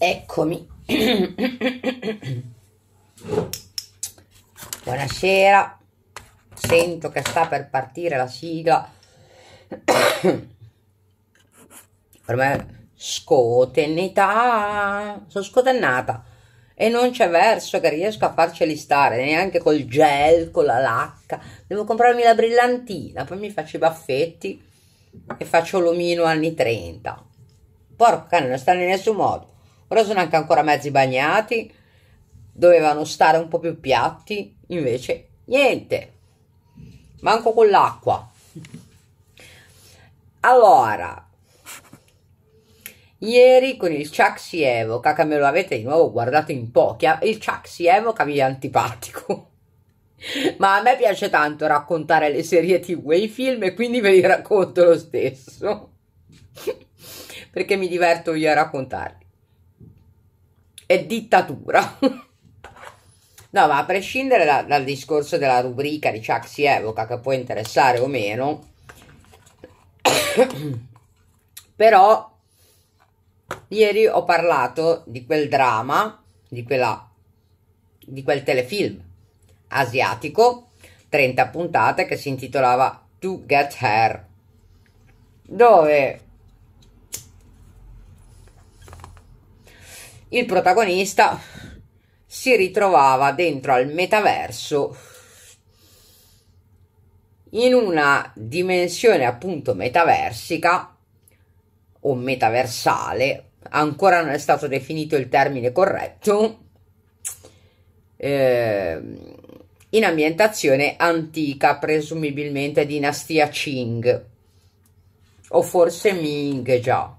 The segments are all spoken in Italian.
Eccomi. Buonasera. Sento che sta per partire la sigla. per me scotennità. Sono scotennata. E non c'è verso che riesco a farceli stare, neanche col gel, con la lacca. Devo comprarmi la brillantina, poi mi faccio i baffetti e faccio l'omino anni 30. Porca, non sta in nessun modo. Ora sono anche ancora mezzi bagnati, dovevano stare un po' più piatti, invece niente. Manco con l'acqua. Allora, Ieri con il Chuck si evoca, che me lo avete di nuovo guardato in pochi, ah, il Chuck si evoca mi è antipatico. Ma a me piace tanto raccontare le serie tv e i film e quindi ve li racconto lo stesso. Perché mi diverto io a raccontarli è dittatura. no, ma a prescindere da, dal discorso della rubrica di Chuck si evoca, che può interessare o meno, però ieri ho parlato di quel dramma, di, quella, di quel telefilm asiatico, 30 puntate, che si intitolava To Get Hair, dove il protagonista si ritrovava dentro al metaverso in una dimensione appunto metaversica o metaversale, ancora non è stato definito il termine corretto, eh, in ambientazione antica, presumibilmente dinastia Qing o forse Ming già.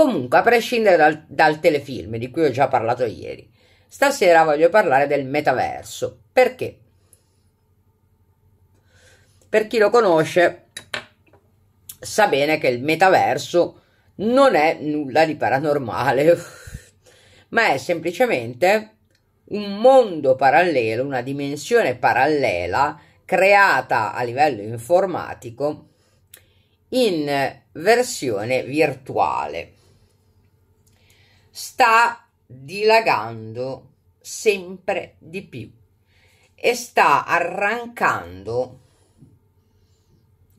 Comunque, a prescindere dal, dal telefilm di cui ho già parlato ieri, stasera voglio parlare del metaverso. Perché? Per chi lo conosce sa bene che il metaverso non è nulla di paranormale, ma è semplicemente un mondo parallelo, una dimensione parallela creata a livello informatico in versione virtuale sta dilagando sempre di più e sta arrancando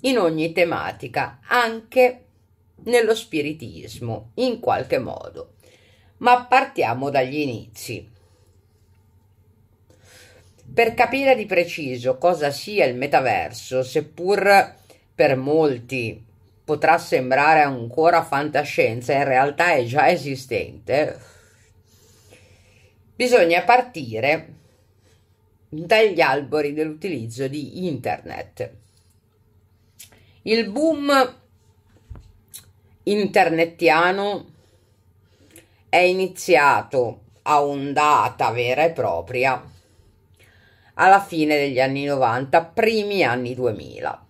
in ogni tematica, anche nello spiritismo, in qualche modo. Ma partiamo dagli inizi. Per capire di preciso cosa sia il metaverso, seppur per molti potrà sembrare ancora fantascienza, in realtà è già esistente, bisogna partire dagli albori dell'utilizzo di internet. Il boom internetiano è iniziato a ondata vera e propria alla fine degli anni 90, primi anni 2000.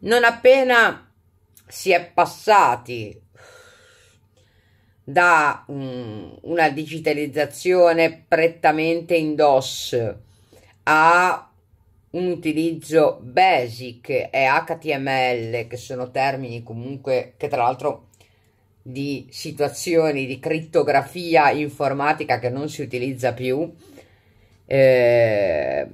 Non appena si è passati da um, una digitalizzazione prettamente in DOS a un utilizzo basic e HTML, che sono termini comunque che tra l'altro di situazioni di crittografia informatica che non si utilizza più. Eh,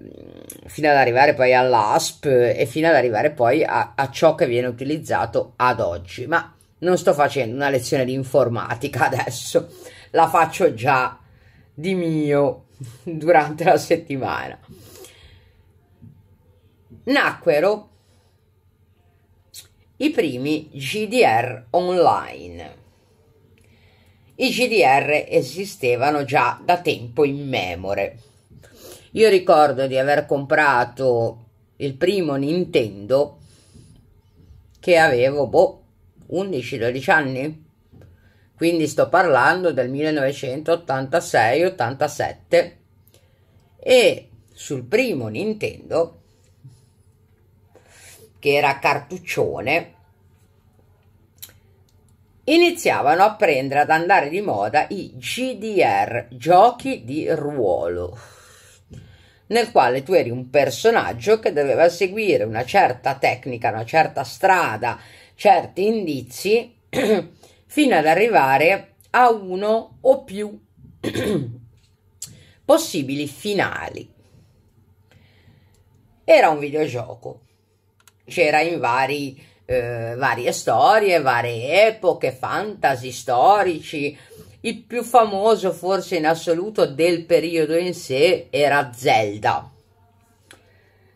fino ad arrivare poi all'ASP e fino ad arrivare poi a, a ciò che viene utilizzato ad oggi. Ma non sto facendo una lezione di informatica adesso, la faccio già di mio durante la settimana. Nacquero i primi GDR online. I GDR esistevano già da tempo in immemore. Io ricordo di aver comprato il primo Nintendo che avevo, boh, 11-12 anni. Quindi sto parlando del 1986-87 e sul primo Nintendo che era cartuccione iniziavano a prendere ad andare di moda i GDR, giochi di ruolo nel quale tu eri un personaggio che doveva seguire una certa tecnica, una certa strada, certi indizi, fino ad arrivare a uno o più possibili finali. Era un videogioco, c'era in vari, eh, varie storie, varie epoche, fantasy storici, il più famoso forse in assoluto del periodo in sé era Zelda,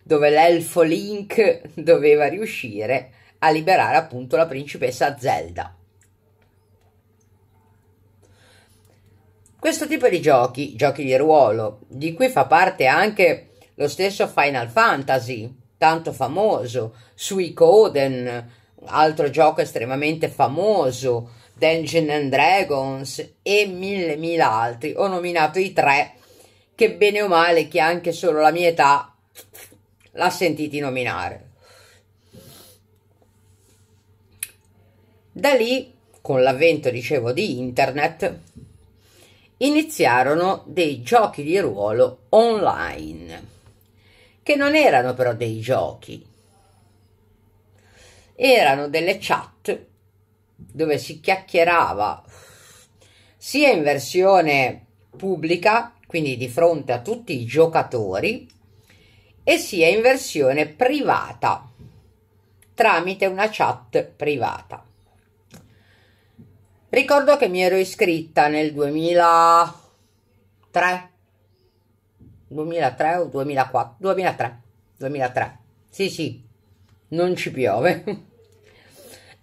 dove l'elfo Link doveva riuscire a liberare appunto la principessa Zelda. Questo tipo di giochi, giochi di ruolo, di cui fa parte anche lo stesso Final Fantasy, tanto famoso, Suikoden, altro gioco estremamente famoso, Dungeons and Dragons e mille mila altri. Ho nominato i tre che bene o male chi anche solo la mia età l'ha sentiti nominare. Da lì, con l'avvento, dicevo, di internet, iniziarono dei giochi di ruolo online, che non erano però dei giochi, erano delle chat dove si chiacchierava sia in versione pubblica, quindi di fronte a tutti i giocatori, e sia in versione privata, tramite una chat privata. Ricordo che mi ero iscritta nel 2003, 2003 o 2004, 2003, 2003, sì sì, non ci piove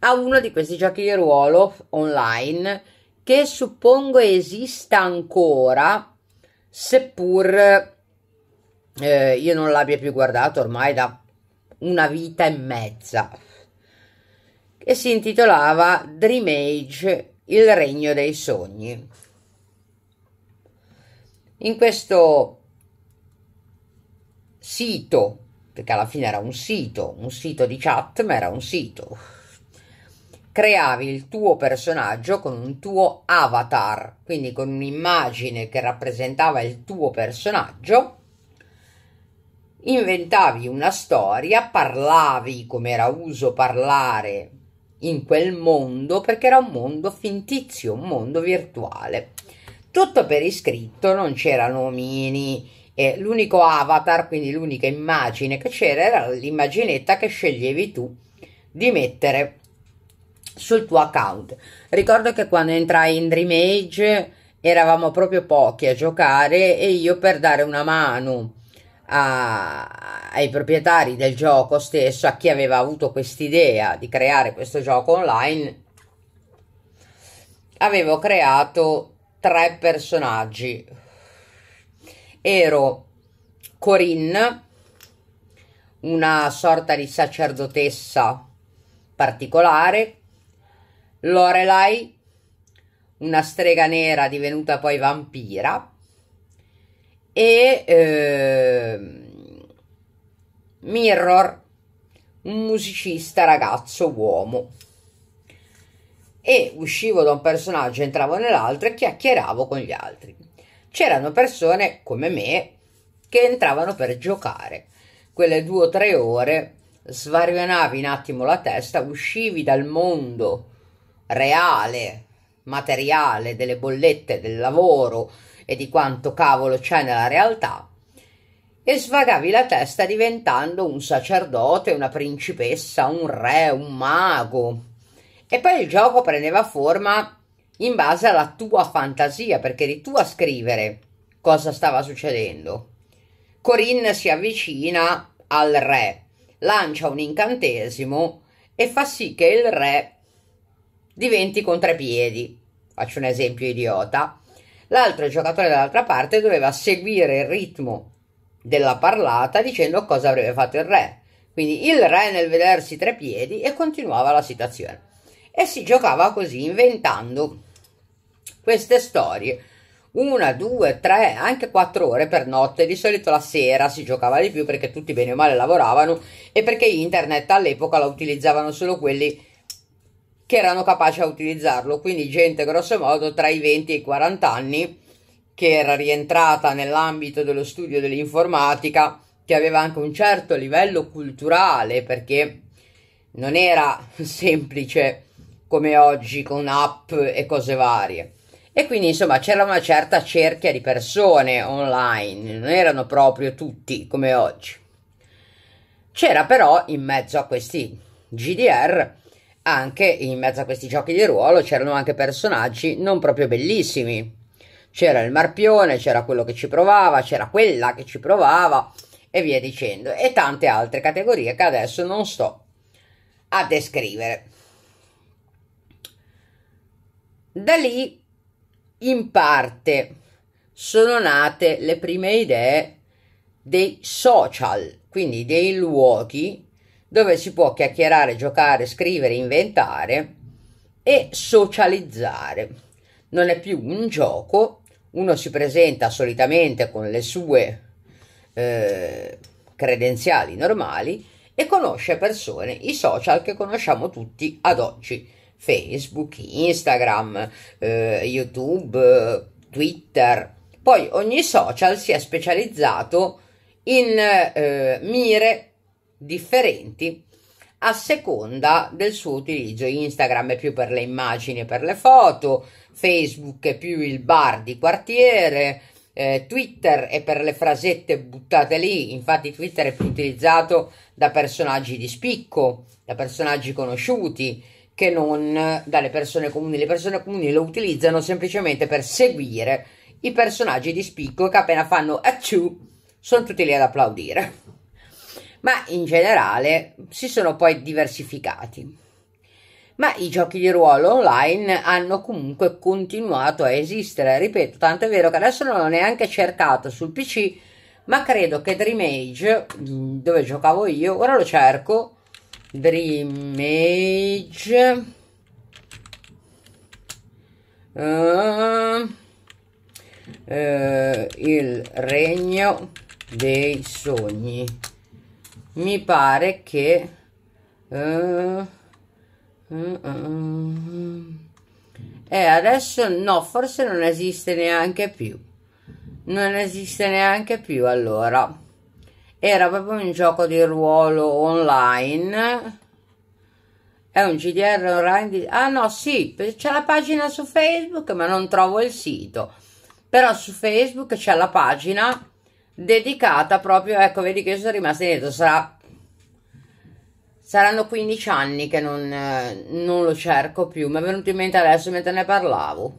a uno di questi giochi di ruolo online che suppongo esista ancora, seppur eh, io non l'abbia più guardato ormai da una vita e mezza, e si intitolava Dream Age, il regno dei sogni. In questo sito, perché alla fine era un sito, un sito di chat, ma era un sito creavi il tuo personaggio con un tuo avatar, quindi con un'immagine che rappresentava il tuo personaggio, inventavi una storia, parlavi come era uso parlare in quel mondo perché era un mondo fintizio, un mondo virtuale. Tutto per iscritto, non c'erano omini, eh, l'unico avatar, quindi l'unica immagine che c'era era l'immaginetta che sceglievi tu di mettere sul tuo account. Ricordo che quando entrai in Dream Age eravamo proprio pochi a giocare e io per dare una mano a, ai proprietari del gioco stesso, a chi aveva avuto quest'idea di creare questo gioco online, avevo creato tre personaggi. Ero Corinne, una sorta di sacerdotessa particolare Lorelai, una strega nera divenuta poi vampira, e eh, Mirror, un musicista ragazzo uomo. E uscivo da un personaggio, entravo nell'altro e chiacchieravo con gli altri. C'erano persone come me che entravano per giocare. Quelle due o tre ore svarionavi un attimo la testa, uscivi dal mondo reale, materiale delle bollette del lavoro e di quanto cavolo c'è nella realtà, e svagavi la testa diventando un sacerdote, una principessa, un re, un mago. E poi il gioco prendeva forma in base alla tua fantasia, perché eri tu a scrivere cosa stava succedendo. Corinne si avvicina al re, lancia un incantesimo e fa sì che il re diventi contrapiedi. Faccio un esempio idiota. L'altro giocatore dall'altra parte doveva seguire il ritmo della parlata dicendo cosa avrebbe fatto il re. Quindi il re nel vedersi tre piedi e continuava la situazione. E si giocava così, inventando queste storie. Una, due, tre, anche quattro ore per notte. Di solito la sera si giocava di più perché tutti bene o male lavoravano e perché internet all'epoca la utilizzavano solo quelli che erano capaci a utilizzarlo, quindi gente grosso modo tra i 20 e i 40 anni che era rientrata nell'ambito dello studio dell'informatica, che aveva anche un certo livello culturale perché non era semplice come oggi con app e cose varie. E quindi insomma c'era una certa cerchia di persone online, non erano proprio tutti come oggi. C'era però in mezzo a questi GDR anche in mezzo a questi giochi di ruolo c'erano anche personaggi non proprio bellissimi. C'era il Marpione, c'era quello che ci provava, c'era quella che ci provava e via dicendo, e tante altre categorie che adesso non sto a descrivere. Da lì, in parte, sono nate le prime idee dei social, quindi dei luoghi dove si può chiacchierare, giocare, scrivere, inventare e socializzare. Non è più un gioco, uno si presenta solitamente con le sue eh, credenziali normali e conosce persone, i social che conosciamo tutti ad oggi, Facebook, Instagram, eh, YouTube, Twitter. Poi ogni social si è specializzato in eh, mire differenti a seconda del suo utilizzo. Instagram è più per le immagini e per le foto, Facebook è più il bar di quartiere, eh, Twitter è per le frasette buttate lì, infatti Twitter è più utilizzato da personaggi di spicco, da personaggi conosciuti che non dalle persone comuni. Le persone comuni lo utilizzano semplicemente per seguire i personaggi di spicco che appena fanno acciù sono tutti lì ad applaudire ma in generale si sono poi diversificati. Ma i giochi di ruolo online hanno comunque continuato a esistere, ripeto, tanto è vero che adesso non l'ho neanche cercato sul PC, ma credo che Dream Age, mm, dove giocavo io, ora lo cerco, Dream Age... Uh, uh, il regno dei sogni mi pare che uh, adesso no forse non esiste neanche più non esiste neanche più allora era proprio un gioco di ruolo online è un GDR online di... ah no sì c'è la pagina su Facebook ma non trovo il sito però su Facebook c'è la pagina dedicata proprio, ecco, vedi che io sono rimasta indietro, sarà, saranno 15 anni che non, eh, non lo cerco più, mi è venuto in mente adesso mentre ne parlavo.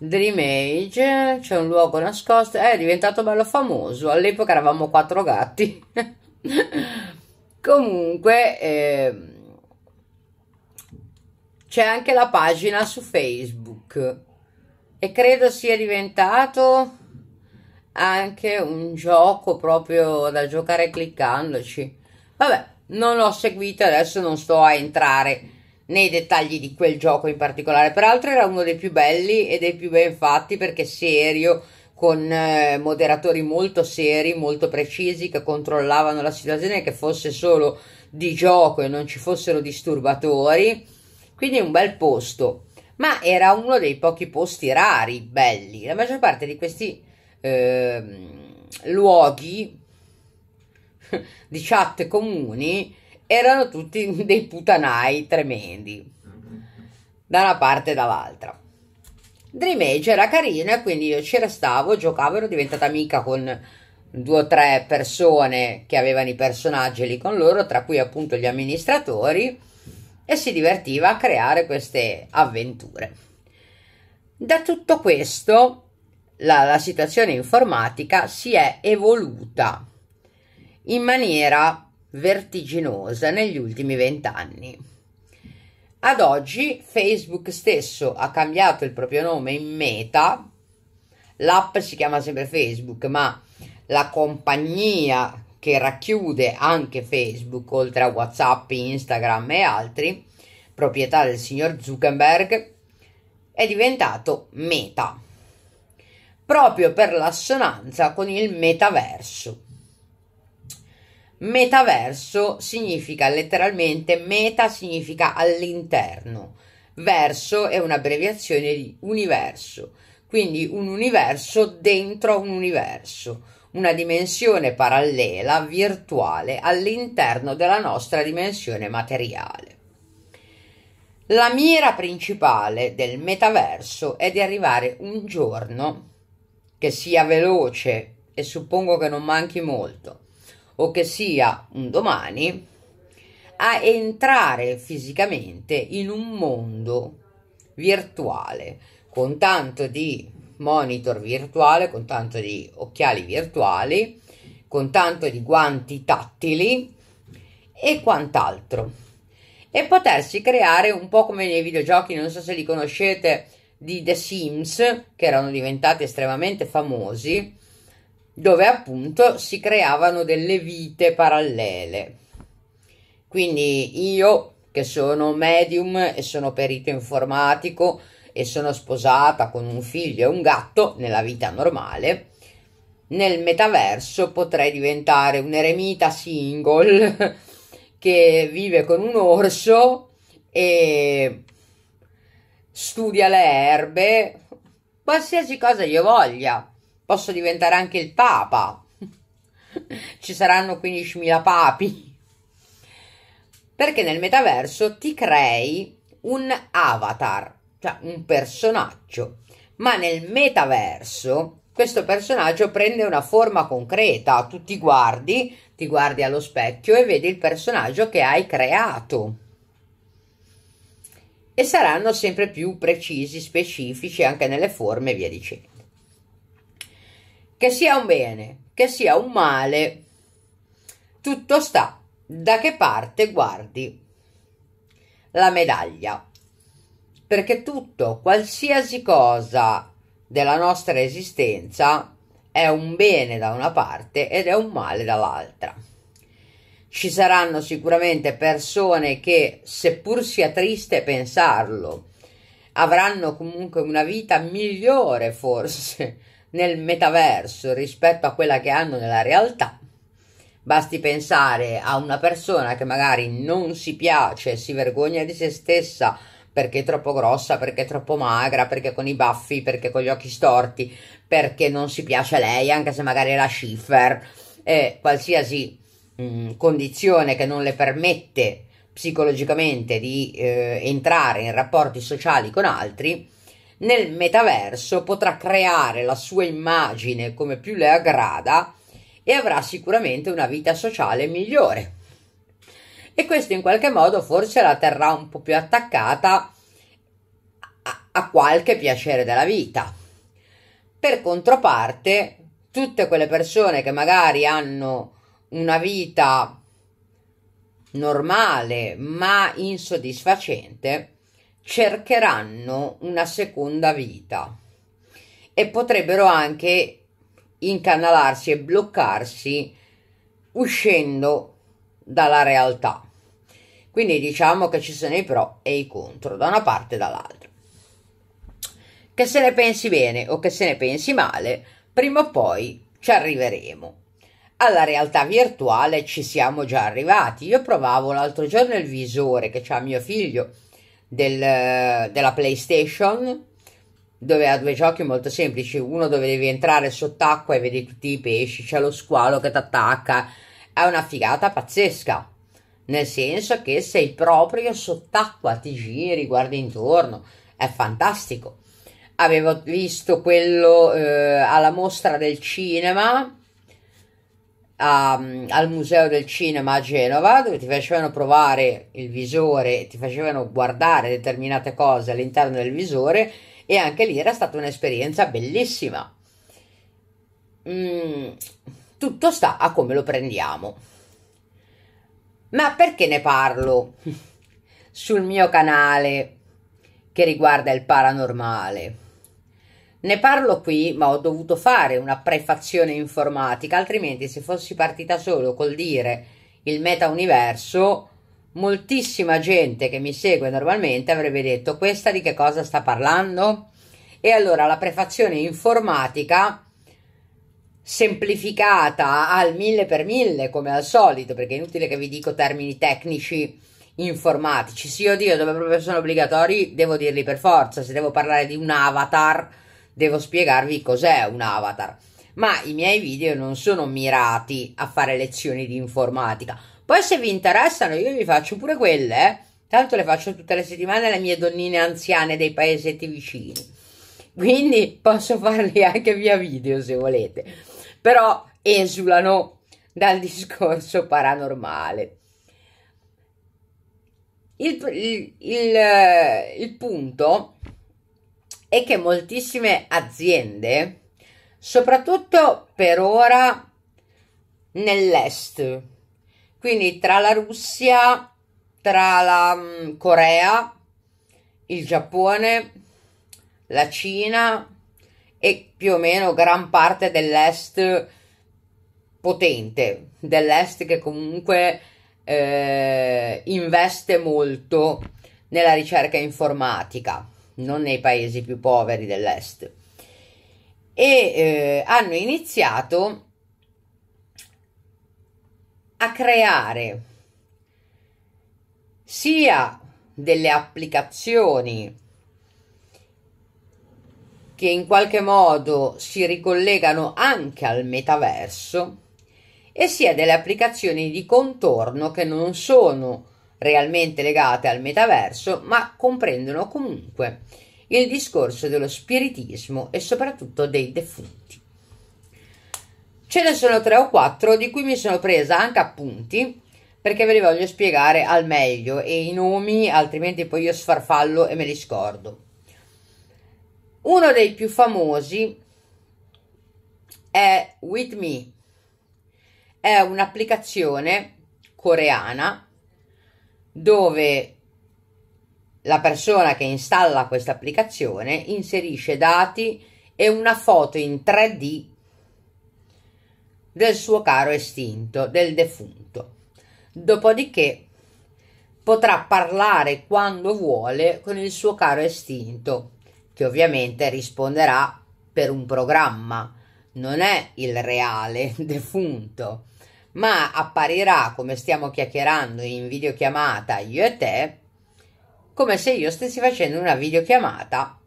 Dream Age, c'è un luogo nascosto, è diventato bello famoso, all'epoca eravamo quattro gatti. Comunque, eh, c'è anche la pagina su Facebook e credo sia diventato anche un gioco proprio da giocare cliccandoci. Vabbè, non l'ho seguito, adesso non sto a entrare nei dettagli di quel gioco in particolare. Peraltro era uno dei più belli e dei più ben fatti perché serio, con eh, moderatori molto seri, molto precisi che controllavano la situazione che fosse solo di gioco e non ci fossero disturbatori. Quindi un bel posto, ma era uno dei pochi posti rari, belli. La maggior parte di questi eh, luoghi di chat comuni erano tutti dei putanai tremendi da una parte e dall'altra. Dream Age era carina, quindi io ci restavo, giocavo, ero diventata amica con due o tre persone che avevano i personaggi lì con loro, tra cui appunto gli amministratori, e si divertiva a creare queste avventure. Da tutto questo la, la situazione informatica si è evoluta in maniera vertiginosa negli ultimi vent'anni. Ad oggi Facebook stesso ha cambiato il proprio nome in Meta, l'app si chiama sempre Facebook, ma la compagnia che racchiude anche Facebook, oltre a WhatsApp, Instagram e altri, proprietà del signor Zuckerberg, è diventato Meta proprio per l'assonanza con il metaverso. Metaverso significa letteralmente meta significa all'interno, verso è un'abbreviazione di universo, quindi un universo dentro un universo, una dimensione parallela, virtuale, all'interno della nostra dimensione materiale. La mira principale del metaverso è di arrivare un giorno che sia veloce e suppongo che non manchi molto, o che sia un domani, a entrare fisicamente in un mondo virtuale con tanto di monitor virtuale, con tanto di occhiali virtuali, con tanto di guanti tattili e quant'altro. E potersi creare un po' come nei videogiochi, non so se li conoscete, di The Sims che erano diventati estremamente famosi dove appunto si creavano delle vite parallele quindi io che sono medium e sono perito informatico e sono sposata con un figlio e un gatto nella vita normale nel metaverso potrei diventare un eremita single che vive con un orso e studia le erbe, qualsiasi cosa io voglia. Posso diventare anche il papa. Ci saranno 15.000 papi. Perché nel metaverso ti crei un avatar, cioè un personaggio. Ma nel metaverso questo personaggio prende una forma concreta. Tu ti guardi, ti guardi allo specchio e vedi il personaggio che hai creato e saranno sempre più precisi, specifici anche nelle forme e via dicendo. Che sia un bene, che sia un male, tutto sta da che parte guardi la medaglia. Perché tutto, qualsiasi cosa della nostra esistenza è un bene da una parte ed è un male dall'altra ci saranno sicuramente persone che, seppur sia triste pensarlo, avranno comunque una vita migliore forse nel metaverso rispetto a quella che hanno nella realtà. Basti pensare a una persona che magari non si piace, si vergogna di se stessa perché è troppo grossa, perché è troppo magra, perché con i baffi, perché con gli occhi storti, perché non si piace a lei, anche se magari è la Schiffer, eh, qualsiasi Mm, condizione che non le permette psicologicamente di eh, entrare in rapporti sociali con altri, nel metaverso potrà creare la sua immagine come più le aggrada e avrà sicuramente una vita sociale migliore. E questo in qualche modo forse la terrà un po' più attaccata a, a qualche piacere della vita. Per controparte, tutte quelle persone che magari hanno una vita normale ma insoddisfacente cercheranno una seconda vita e potrebbero anche incanalarsi e bloccarsi uscendo dalla realtà. Quindi diciamo che ci sono i pro e i contro da una parte e dall'altra. Che se ne pensi bene o che se ne pensi male, prima o poi ci arriveremo alla realtà virtuale ci siamo già arrivati. Io provavo l'altro giorno il visore che ha mio figlio del, della PlayStation, dove ha due giochi molto semplici. Uno dove devi entrare sott'acqua e vedi tutti i pesci, c'è lo squalo che ti attacca. È una figata pazzesca. Nel senso che sei proprio sott'acqua, ti giri, guardi intorno. È fantastico. Avevo visto quello eh, alla mostra del cinema a, ehm, al Museo del Cinema a Genova dove ti facevano provare il visore, ti facevano guardare determinate cose all'interno del visore e anche lì era stata un'esperienza bellissima. Mm, tutto sta a come lo prendiamo. Ma perché ne parlo sul mio canale che riguarda il paranormale? Ne parlo qui, ma ho dovuto fare una prefazione informatica, altrimenti se fossi partita solo col dire il metauniverso, moltissima gente che mi segue normalmente avrebbe detto questa di che cosa sta parlando? E allora la prefazione informatica semplificata al mille per mille come al solito, perché è inutile che vi dico termini tecnici informatici. Sì, oddio, dove proprio sono obbligatori, devo dirli per forza. Se devo parlare di un avatar devo spiegarvi cos'è un avatar. Ma i miei video non sono mirati a fare lezioni di informatica. Poi se vi interessano io vi faccio pure quelle, eh? tanto le faccio tutte le settimane alle mie donnine anziane dei paesetti vicini. Quindi posso farli anche via video se volete. Però esulano dal discorso paranormale. Il, il, il, eh, il punto è che moltissime aziende, soprattutto per ora nell'est, quindi tra la Russia, tra la mm, Corea, il Giappone, la Cina e più o meno gran parte dell'est potente, dell'est che comunque eh, investe molto nella ricerca informatica non nei paesi più poveri dell'est. E eh, hanno iniziato a creare sia delle applicazioni che in qualche modo si ricollegano anche al metaverso e sia delle applicazioni di contorno che non sono realmente legate al metaverso, ma comprendono comunque il discorso dello spiritismo e soprattutto dei defunti. Ce ne sono tre o quattro di cui mi sono presa anche appunti perché ve li voglio spiegare al meglio e i nomi, altrimenti poi io sfarfallo e me li scordo. Uno dei più famosi è With Me, è un'applicazione coreana dove la persona che installa questa applicazione inserisce dati e una foto in 3D del suo caro estinto, del defunto. Dopodiché potrà parlare quando vuole con il suo caro estinto, che ovviamente risponderà per un programma, non è il reale defunto ma apparirà come stiamo chiacchierando in videochiamata io e te, come se io stessi facendo una videochiamata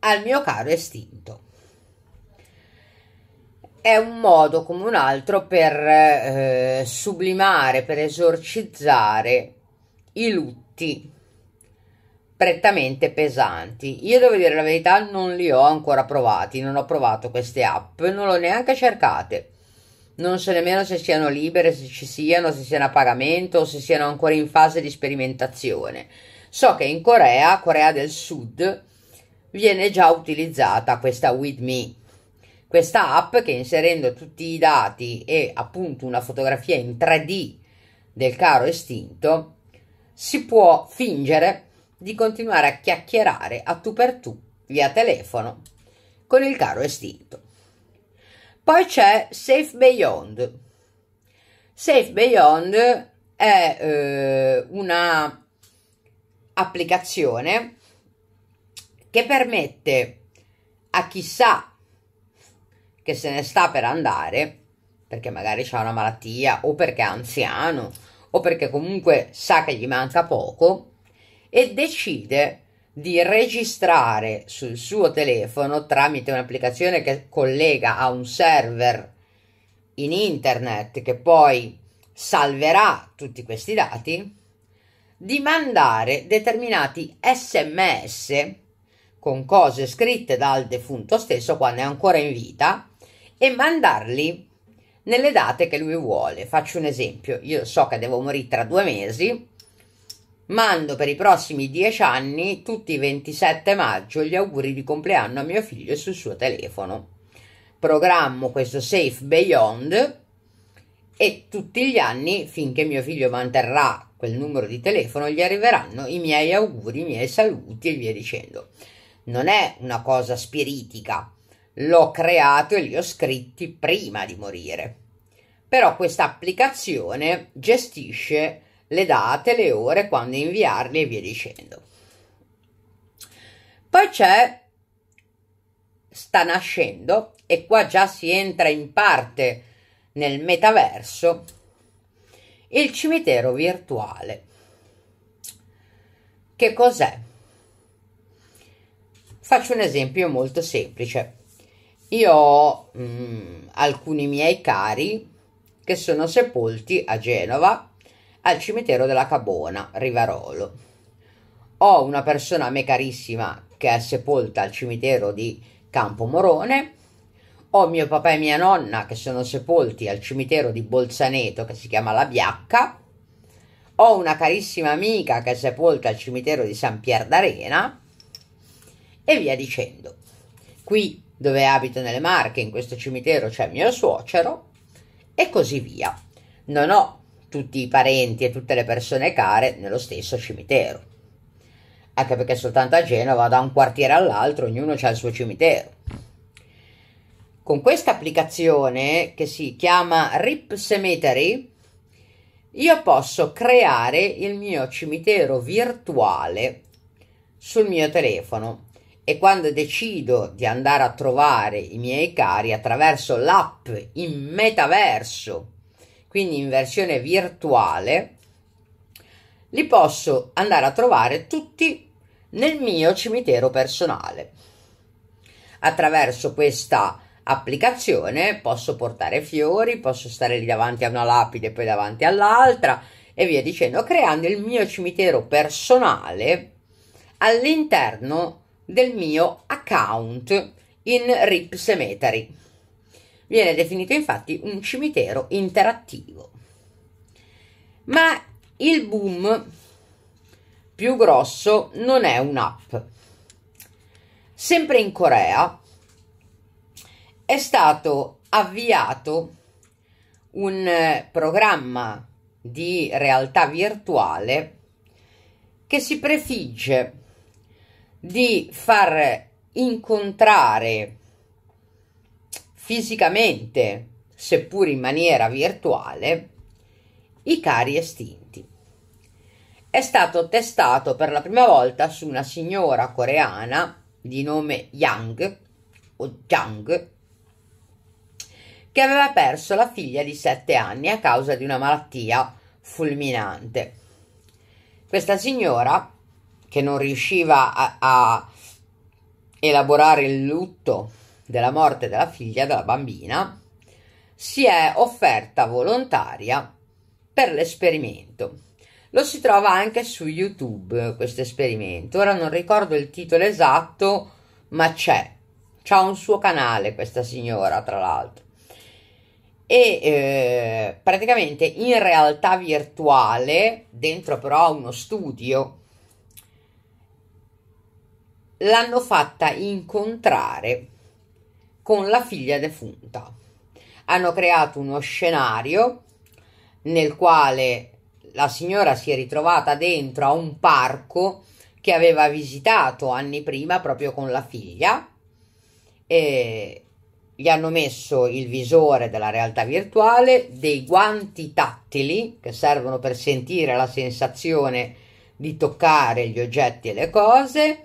al mio caro estinto. È un modo come un altro per eh, sublimare, per esorcizzare i lutti prettamente pesanti. Io devo dire la verità, non li ho ancora provati, non ho provato queste app, non le ho neanche cercate non so nemmeno se siano libere, se ci siano, se siano a pagamento o se siano ancora in fase di sperimentazione. So che in Corea, Corea del Sud, viene già utilizzata questa With Me, questa app che inserendo tutti i dati e appunto una fotografia in 3D del caro estinto, si può fingere di continuare a chiacchierare a tu per tu via telefono con il caro estinto. Poi c'è Safe Beyond. Safe Beyond è eh, una applicazione che permette a chi sa che se ne sta per andare, perché magari ha una malattia o perché è anziano o perché comunque sa che gli manca poco e decide di registrare sul suo telefono tramite un'applicazione che collega a un server in internet che poi salverà tutti questi dati, di mandare determinati sms con cose scritte dal defunto stesso quando è ancora in vita e mandarli nelle date che lui vuole. Faccio un esempio, io so che devo morire tra due mesi, Mando per i prossimi dieci anni, tutti i 27 maggio, gli auguri di compleanno a mio figlio sul suo telefono. Programmo questo Safe Beyond e tutti gli anni, finché mio figlio manterrà quel numero di telefono, gli arriveranno i miei auguri, i miei saluti e via dicendo. Non è una cosa spiritica, l'ho creato e li ho scritti prima di morire. Però questa applicazione gestisce le date, le ore, quando inviarli e via dicendo. Poi c'è, sta nascendo, e qua già si entra in parte nel metaverso, il cimitero virtuale. Che cos'è? Faccio un esempio molto semplice. Io ho mh, mm, alcuni miei cari che sono sepolti a Genova al cimitero della Cabona, Rivarolo. Ho una persona a me carissima che è sepolta al cimitero di Campo Morone. Ho mio papà e mia nonna che sono sepolti al cimitero di Bolzaneto che si chiama La Biacca. Ho una carissima amica che è sepolta al cimitero di San Pier d'Arena e via dicendo. Qui dove abito nelle Marche, in questo cimitero c'è mio suocero e così via. Non ho tutti i parenti e tutte le persone care nello stesso cimitero. Anche perché soltanto a Genova, da un quartiere all'altro, ognuno ha il suo cimitero. Con questa applicazione che si chiama RIP Cemetery, io posso creare il mio cimitero virtuale sul mio telefono e quando decido di andare a trovare i miei cari attraverso l'app in metaverso quindi in versione virtuale, li posso andare a trovare tutti nel mio cimitero personale. Attraverso questa applicazione posso portare fiori, posso stare lì davanti a una lapide e poi davanti all'altra e via dicendo, creando il mio cimitero personale all'interno del mio account in RIP Cemetery. Viene definito infatti un cimitero interattivo. Ma il boom più grosso non è un'app. Sempre in Corea è stato avviato un programma di realtà virtuale che si prefigge di far incontrare fisicamente, seppur in maniera virtuale, i cari estinti. È stato testato per la prima volta su una signora coreana di nome Yang o Yang che aveva perso la figlia di 7 anni a causa di una malattia fulminante. Questa signora, che non riusciva a, a elaborare il lutto della morte della figlia, della bambina, si è offerta volontaria per l'esperimento. Lo si trova anche su YouTube questo esperimento. Ora non ricordo il titolo esatto, ma c'è. C'ha un suo canale questa signora, tra l'altro. E eh, praticamente in realtà virtuale, dentro però uno studio, l'hanno fatta incontrare con la figlia defunta. Hanno creato uno scenario nel quale la signora si è ritrovata dentro a un parco che aveva visitato anni prima proprio con la figlia e gli hanno messo il visore della realtà virtuale, dei guanti tattili che servono per sentire la sensazione di toccare gli oggetti e le cose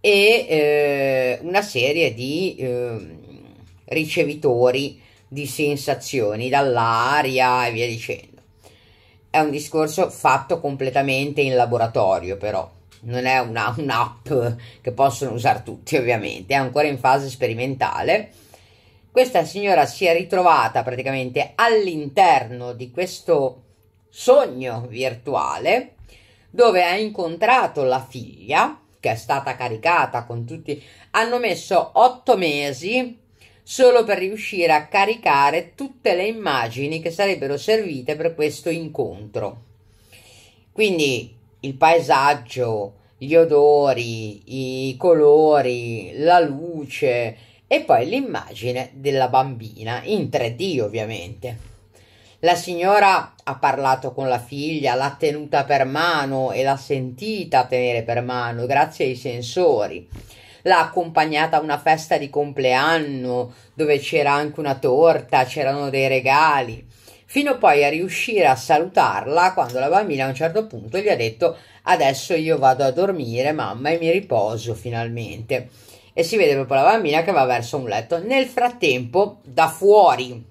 e eh, una serie di eh, ricevitori di sensazioni dall'aria e via dicendo. È un discorso fatto completamente in laboratorio però, non è una, un'app che possono usare tutti ovviamente, è ancora in fase sperimentale. Questa signora si è ritrovata praticamente all'interno di questo sogno virtuale dove ha incontrato la figlia che è stata caricata con tutti hanno messo otto mesi solo per riuscire a caricare tutte le immagini che sarebbero servite per questo incontro. Quindi il paesaggio, gli odori, i colori, la luce e poi l'immagine della bambina in 3D ovviamente. La signora ha parlato con la figlia, l'ha tenuta per mano e l'ha sentita tenere per mano grazie ai sensori l'ha accompagnata a una festa di compleanno dove c'era anche una torta, c'erano dei regali, fino poi a riuscire a salutarla quando la bambina a un certo punto gli ha detto adesso io vado a dormire mamma e mi riposo finalmente e si vede proprio la bambina che va verso un letto. Nel frattempo, da fuori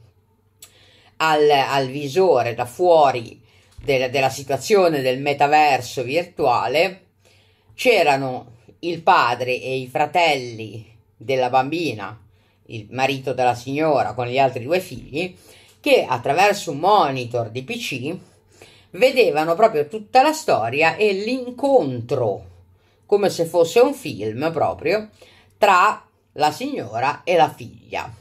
al, al visore, da fuori de, della situazione del metaverso virtuale, c'erano il padre e i fratelli della bambina, il marito della signora con gli altri due figli, che attraverso un monitor di PC vedevano proprio tutta la storia e l'incontro, come se fosse un film proprio, tra la signora e la figlia.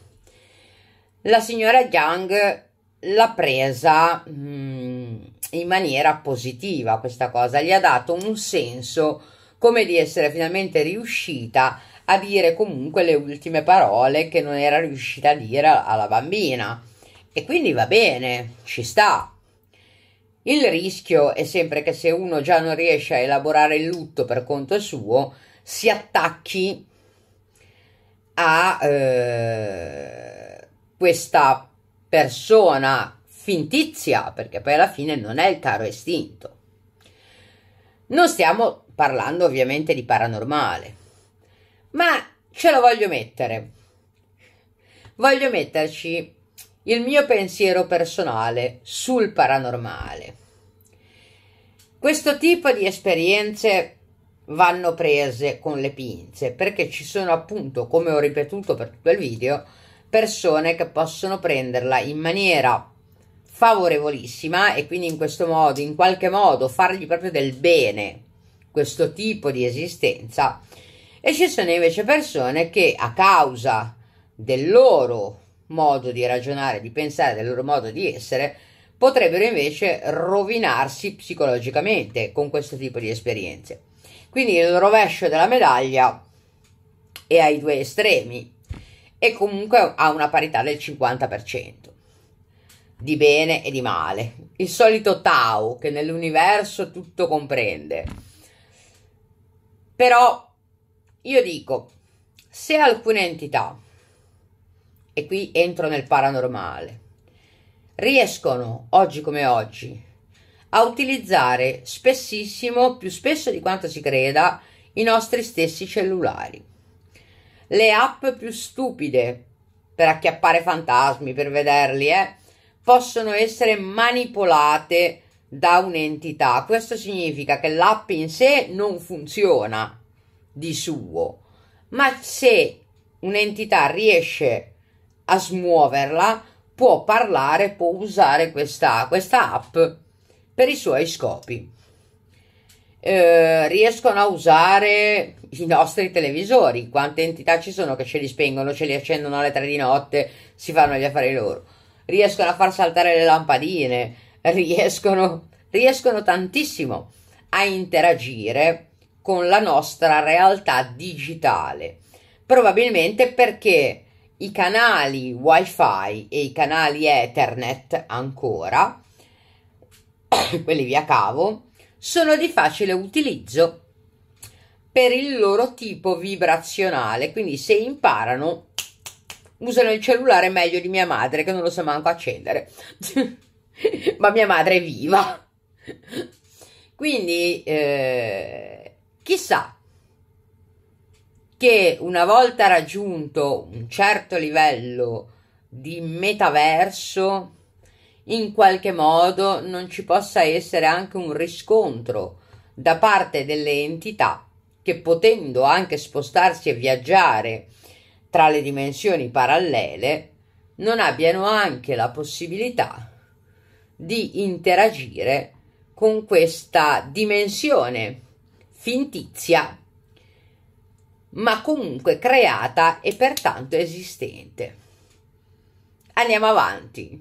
La signora Young l'ha presa mm, in maniera positiva questa cosa, gli ha dato un senso come di essere finalmente riuscita a dire comunque le ultime parole che non era riuscita a dire alla bambina. E quindi va bene, ci sta. Il rischio è sempre che se uno già non riesce a elaborare il lutto per conto suo, si attacchi a eh, questa persona fintizia, perché poi alla fine non è il caro estinto. Non stiamo parlando ovviamente di paranormale. Ma ce lo voglio mettere. Voglio metterci il mio pensiero personale sul paranormale. Questo tipo di esperienze vanno prese con le pinze perché ci sono appunto, come ho ripetuto per tutto il video, persone che possono prenderla in maniera favorevolissima e quindi in questo modo, in qualche modo, fargli proprio del bene questo tipo di esistenza e ci sono invece persone che a causa del loro modo di ragionare, di pensare, del loro modo di essere, potrebbero invece rovinarsi psicologicamente con questo tipo di esperienze. Quindi il rovescio della medaglia è ai due estremi e comunque ha una parità del 50% di bene e di male. Il solito Tao che nell'universo tutto comprende però io dico, se alcune entità, e qui entro nel paranormale, riescono oggi come oggi a utilizzare spessissimo, più spesso di quanto si creda, i nostri stessi cellulari. Le app più stupide per acchiappare fantasmi, per vederli, eh, possono essere manipolate da un'entità. Questo significa che l'app in sé non funziona di suo, ma se un'entità riesce a smuoverla, può parlare, può usare questa, questa app per i suoi scopi. Eh, riescono a usare i nostri televisori, quante entità ci sono che ce li spengono, ce li accendono alle 3 di notte, si fanno gli affari loro. Riescono a far saltare le lampadine, riescono, riescono tantissimo a interagire con la nostra realtà digitale. Probabilmente perché i canali wifi e i canali ethernet ancora, quelli via cavo, sono di facile utilizzo per il loro tipo vibrazionale, quindi se imparano usano il cellulare meglio di mia madre che non lo sa manco accendere. ma mia madre è viva. Quindi, eh, chissà che una volta raggiunto un certo livello di metaverso, in qualche modo non ci possa essere anche un riscontro da parte delle entità che potendo anche spostarsi e viaggiare tra le dimensioni parallele, non abbiano anche la possibilità di interagire con questa dimensione fintizia, ma comunque creata e pertanto esistente. Andiamo avanti.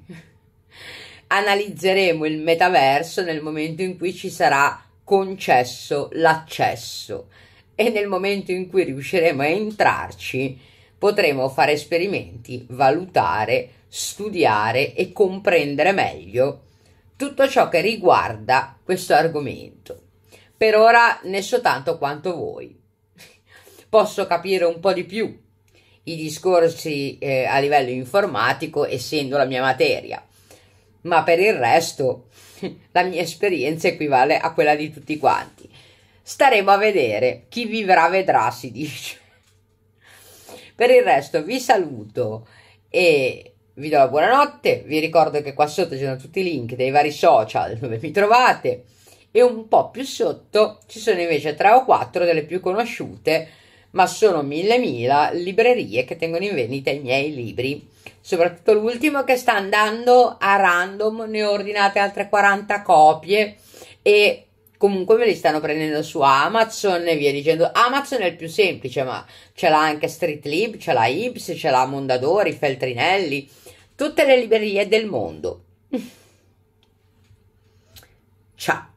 Analizzeremo il metaverso nel momento in cui ci sarà concesso l'accesso e nel momento in cui riusciremo a entrarci potremo fare esperimenti, valutare, studiare e comprendere meglio tutto ciò che riguarda questo argomento. Per ora ne so tanto quanto voi. Posso capire un po' di più i discorsi eh, a livello informatico, essendo la mia materia, ma per il resto la mia esperienza equivale a quella di tutti quanti. Staremo a vedere, chi vivrà vedrà, si dice. Per il resto vi saluto e vi do la buonanotte, vi ricordo che qua sotto ci sono tutti i link dei vari social dove mi trovate e un po' più sotto ci sono invece 3 o 4 delle più conosciute ma sono mille mila librerie che tengono in vendita i miei libri soprattutto l'ultimo che sta andando a random ne ho ordinate altre 40 copie e comunque me li stanno prendendo su Amazon e via dicendo. Amazon è il più semplice, ma ce l'ha anche Street Lib, ce l'ha Ibs, ce l'ha Mondadori, Feltrinelli tutte le librerie del mondo. Ciao!